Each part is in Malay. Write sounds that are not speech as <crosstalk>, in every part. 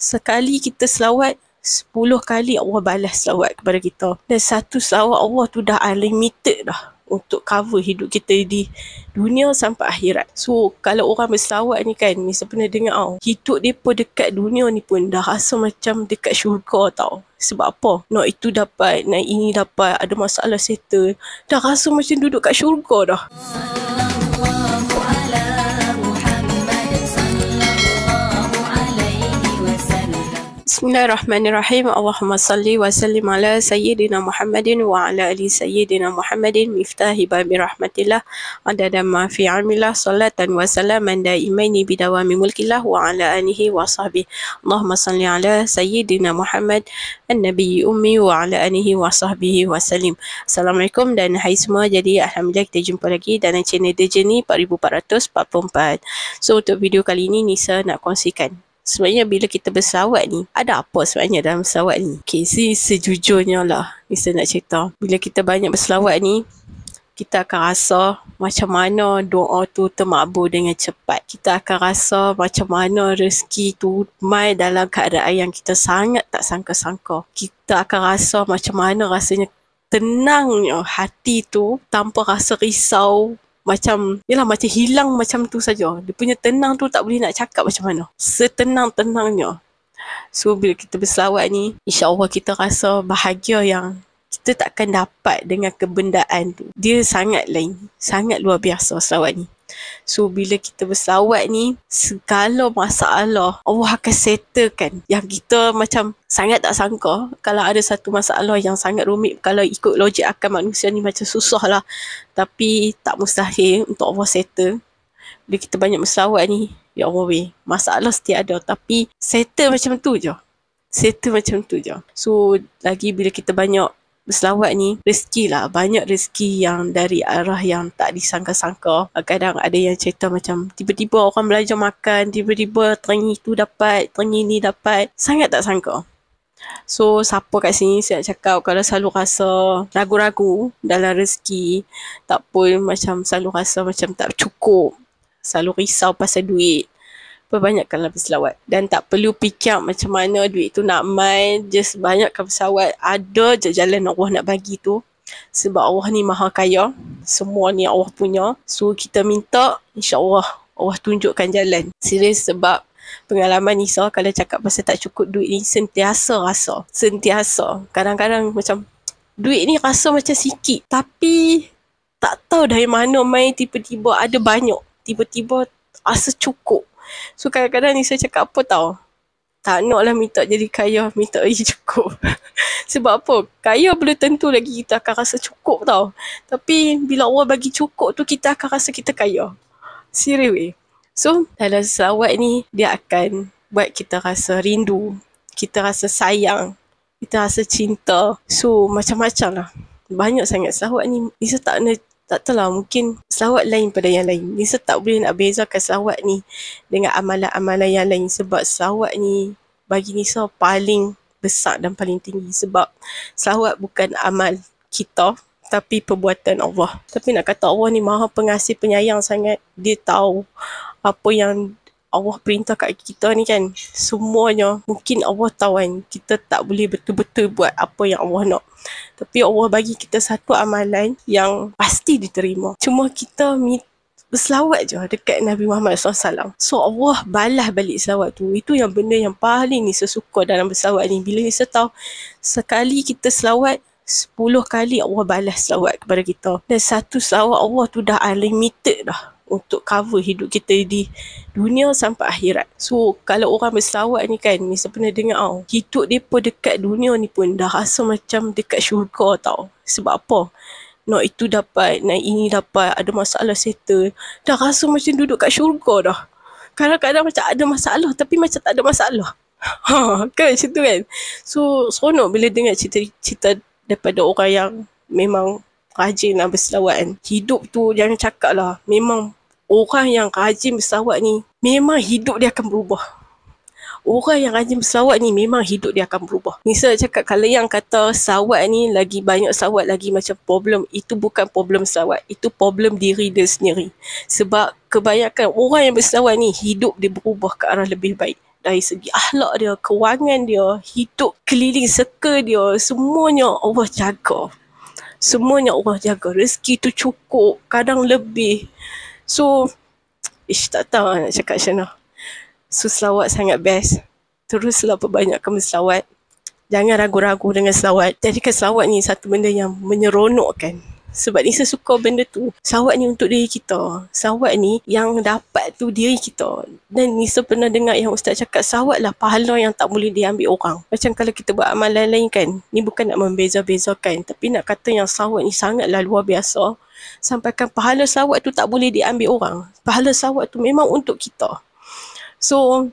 Sekali kita selawat, sepuluh kali Allah balas selawat kepada kita. Dan satu selawat Allah tu dah unlimited dah untuk cover hidup kita di dunia sampai akhirat. So, kalau orang berselawat ni kan, ni saya pernah dengar tau. Hidup dia pun dekat dunia ni pun dah rasa macam dekat syurga tau. Sebab apa? Nak itu dapat, nak ini dapat, ada masalah settle. Dah rasa macam duduk kat syurga dah. Selamat Bismillahirrahmanirrahim. Allahumma salli wa sallim ala sayyidina Muhammadin wa ala ali sayyidina Muhammadin miftahi babi rahmatillah adada ma fi amillah salatan wa salaman daimaini bidawami mulkillah wa ala alihi wa sahbihi. Allahumma salli ala sayyidina Muhammad an-nabi ummi wa ala alihi wa sahbihi wa salim. Assalamualaikum dan hai semua. Jadi alhamdulillah kita jumpa lagi dalam channel The Journey 4444. So untuk video kali ini Nisa nak kongsikan sebenarnya bila kita bersawat ni, ada apa sebenarnya dalam bersawat ni? Okay, si sejujurnya lah, ni nak cerita. Bila kita banyak bersawat ni, kita akan rasa macam mana doa tu termakbul dengan cepat. Kita akan rasa macam mana rezeki tu mai dalam keadaan yang kita sangat tak sangka-sangka. Kita akan rasa macam mana rasanya tenangnya hati tu tanpa rasa risau macam yalah macam hilang macam tu saja dia punya tenang tu tak boleh nak cakap macam mana setenang-tenangnya so bila kita berselawat ni insyaallah kita rasa bahagia yang kita takkan dapat dengan kebendaan tu. Dia sangat lain. Sangat luar biasa selawat ni. So bila kita berselawat ni Segala masalah Allah akan settlekan Yang kita macam sangat tak sangka Kalau ada satu masalah yang sangat rumit Kalau ikut logik akan manusia ni macam susah lah Tapi tak mustahil untuk Allah settle Bila kita banyak berselawat ni Ya Allah weh Masalah setia ada Tapi settle macam tu je Settle macam tu je So lagi bila kita banyak selawat ni rezeki lah banyak rezeki yang dari arah yang tak disangka-sangka kadang ada yang cerita macam tiba-tiba orang belajar makan tiba-tiba terengi tu dapat terengi ni dapat sangat tak sangka So siapa kat sini saya nak cakap kalau selalu rasa ragu-ragu dalam rezeki tak pun macam selalu rasa macam tak cukup selalu risau pasal duit perbanyakkanlah pesawat dan tak perlu fikir macam mana duit tu nak main just banyakkan pesawat ada je jalan Allah nak bagi tu sebab Allah ni maha kaya semua ni Allah punya so kita minta insyaAllah Allah tunjukkan jalan serius sebab pengalaman Nisa kalau cakap pasal tak cukup duit ni sentiasa rasa sentiasa kadang-kadang macam duit ni rasa macam sikit tapi tak tahu dari mana main tiba-tiba ada banyak tiba-tiba rasa cukup So kadang-kadang ni saya cakap apa tau. Tak nak lah minta jadi kaya, minta je cukup. <laughs> Sebab apa? Kaya belum tentu lagi kita akan rasa cukup tau. Tapi bila Allah bagi cukup tu kita akan rasa kita kaya. Serius weh. So dalam selawat ni dia akan buat kita rasa rindu. Kita rasa sayang. Kita rasa cinta. So macam-macam lah. Banyak sangat selawat ni. Nisa tak nak tak tahulah mungkin selawat lain pada yang lain. Nisa tak boleh nak bezakan selawat ni dengan amalan-amalan yang lain sebab selawat ni bagi Nisa paling besar dan paling tinggi sebab selawat bukan amal kita tapi perbuatan Allah. Tapi nak kata Allah ni maha pengasih penyayang sangat. Dia tahu apa yang Allah perintah kat kita ni kan semuanya mungkin Allah tahu kan kita tak boleh betul-betul buat apa yang Allah nak tapi Allah bagi kita satu amalan yang pasti diterima cuma kita mit- berselawat je dekat Nabi Muhammad SAW. So Allah balas balik selawat tu. Itu yang benda yang paling ni sesuka dalam berselawat ni. Bila ni saya tahu sekali kita selawat, sepuluh kali Allah balas selawat kepada kita. Dan satu selawat Allah tu dah unlimited dah untuk cover hidup kita di dunia sampai akhirat. So kalau orang bersawat ni kan, misal pernah dengar tau, oh, hidup dia pun dekat dunia ni pun dah rasa macam dekat syurga tau. Sebab apa? Nak itu dapat, nak ini dapat, ada masalah settle. Dah rasa macam duduk kat syurga dah. Kadang-kadang macam ada masalah tapi macam tak ada masalah. <laughs> Ha, kan macam tu kan? So seronok bila dengar cerita-cerita daripada orang yang memang rajin lah berselawat kan. Hidup tu jangan cakap lah. Memang orang yang rajin berselawat ni memang hidup dia akan berubah. Orang yang rajin berselawat ni memang hidup dia akan berubah. Misal cakap kalau yang kata sawat ni lagi banyak sawat lagi macam problem. Itu bukan problem sawat. Itu problem diri dia sendiri. Sebab kebanyakan orang yang berselawat ni hidup dia berubah ke arah lebih baik. Dari segi ahlak dia, kewangan dia, hidup keliling seka dia. Semuanya Allah jaga. Semuanya Allah jaga. Rezeki tu cukup. Kadang lebih. So, ish tak tahu nak cakap macam mana. So, selawat sangat best. Teruslah perbanyakkan selawat. Jangan ragu-ragu dengan selawat. Jadikan selawat ni satu benda yang menyeronokkan. kan. Sebab ni saya suka benda tu. Sawat ni untuk diri kita. Sawat ni yang dapat tu diri kita. Dan ni saya pernah dengar yang ustaz cakap sawat lah pahala yang tak boleh diambil orang. Macam kalau kita buat amalan lain kan. Ni bukan nak membeza-bezakan. Tapi nak kata yang sawat ni sangatlah luar biasa. Sampaikan pahala sawat tu tak boleh diambil orang. Pahala sawat tu memang untuk kita. So,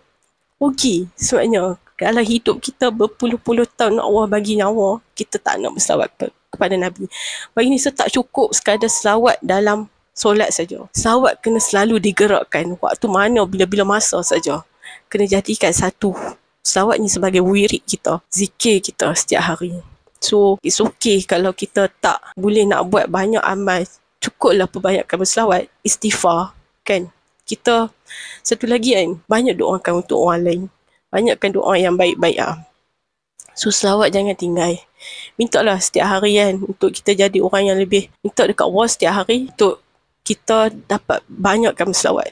rugi sebabnya kalau hidup kita berpuluh-puluh tahun Allah bagi nyawa, kita tak nak bersawat pun kepada Nabi. Bagi ni tak cukup sekadar selawat dalam solat saja. Selawat kena selalu digerakkan waktu mana bila-bila masa saja. Kena jadikan satu selawat ni sebagai wirid kita, zikir kita setiap hari. So it's okay kalau kita tak boleh nak buat banyak amal. Cukuplah perbanyakkan berselawat, istighfar kan. Kita satu lagi kan, banyak doakan untuk orang lain. Banyakkan doa yang baik-baik ah. So selawat jangan tinggal. Minta lah setiap hari kan untuk kita jadi orang yang lebih. Minta dekat Allah setiap hari untuk kita dapat banyakkan selawat.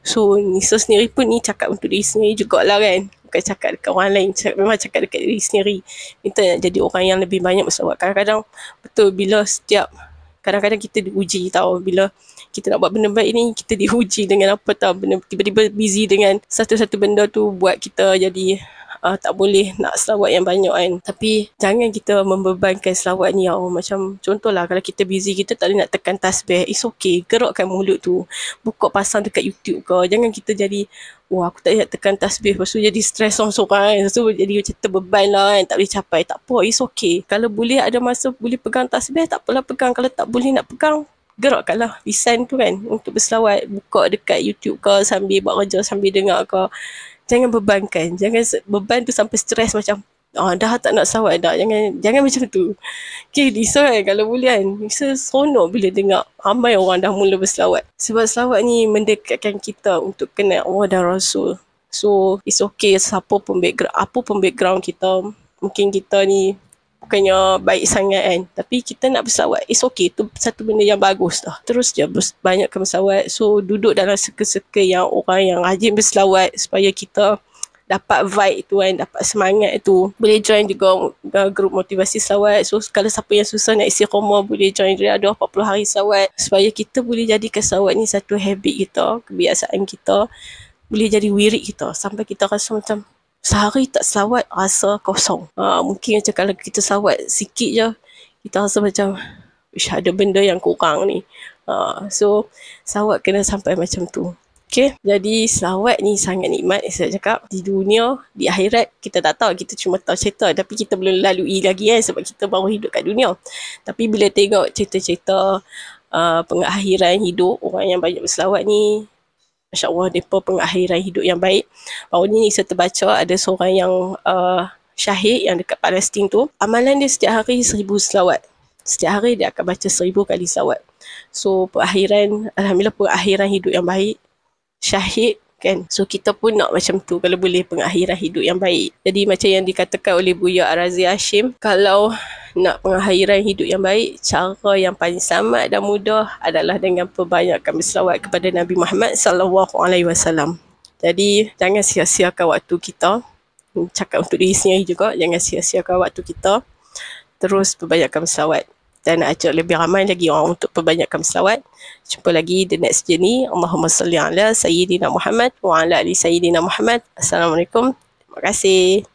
So Nisa sendiri pun ni cakap untuk diri sendiri jugalah kan. Bukan cakap dekat orang lain. Cakap, memang cakap dekat diri sendiri. Minta nak jadi orang yang lebih banyak selawat. Kadang-kadang betul bila setiap kadang-kadang kita diuji tau bila kita nak buat benda baik ni kita diuji dengan apa tau benda tiba-tiba busy dengan satu-satu benda tu buat kita jadi uh, tak boleh nak selawat yang banyak kan tapi jangan kita membebankan selawat ni oh, macam contohlah kalau kita busy kita tak boleh nak tekan tasbih it's okay gerakkan mulut tu buka pasang dekat youtube ke jangan kita jadi wah aku tak nak tekan tasbih lepas tu jadi stress langsung kan lepas tu jadi macam terbeban lah kan tak boleh capai tak apa it's okay kalau boleh ada masa boleh pegang tasbih tak apalah pegang kalau tak boleh nak pegang gerakkanlah lisan tu kan untuk berselawat buka dekat YouTube ke sambil buat kerja sambil dengar ke jangan bebankan jangan beban tu sampai stres macam ah dah tak nak sawat dah jangan jangan macam tu okey Lisa kan kalau boleh kan Lisa seronok bila dengar ramai orang dah mula berselawat sebab selawat ni mendekatkan kita untuk kena Allah dan Rasul so it's okay siapa pun background apa pun background kita mungkin kita ni bukannya baik sangat kan tapi kita nak bersawat it's okay tu satu benda yang bagus dah terus je banyakkan bersawat so duduk dalam seke-seke yang orang yang rajin berselawat supaya kita dapat vibe tu kan dapat semangat tu boleh join juga uh, grup motivasi selawat so kalau siapa yang susah nak isi koma boleh join dia ada 40 hari selawat supaya kita boleh jadi selawat ni satu habit kita kebiasaan kita boleh jadi wirik kita sampai kita rasa macam sehari tak selawat rasa kosong. Ha, mungkin macam kalau kita selawat sikit je, kita rasa macam Ish, ada benda yang kurang ni. Ha, so, selawat kena sampai macam tu. Okay, jadi selawat ni sangat nikmat saya cakap. Di dunia, di akhirat, kita tak tahu. Kita cuma tahu cerita. Tapi kita belum lalui lagi kan eh, sebab kita baru hidup kat dunia. Tapi bila tengok cerita-cerita uh, pengakhiran hidup orang yang banyak berselawat ni, Masya Allah, mereka pengakhiran hidup yang baik. Baru ni saya terbaca ada seorang yang uh, syahid yang dekat Palestin tu. Amalan dia setiap hari seribu selawat. Setiap hari dia akan baca seribu kali selawat. So, pengakhiran, Alhamdulillah pengakhiran hidup yang baik. Syahid kan. So kita pun nak macam tu kalau boleh pengakhiran hidup yang baik. Jadi macam yang dikatakan oleh Buya Arazi Hashim, kalau nak pengakhiran hidup yang baik, cara yang paling selamat dan mudah adalah dengan perbanyakkan berselawat kepada Nabi Muhammad sallallahu alaihi wasallam. Jadi, jangan sia-siakan waktu kita. Hmm, cakap untuk diri sendiri juga, jangan sia-siakan waktu kita. Terus perbanyakkan berselawat dan ajak lebih ramai lagi orang untuk perbanyakkan selawat. Jumpa lagi the next journey. Allahumma salli ala sayyidina Muhammad wa ala ali sayyidina Muhammad. Assalamualaikum. Terima kasih.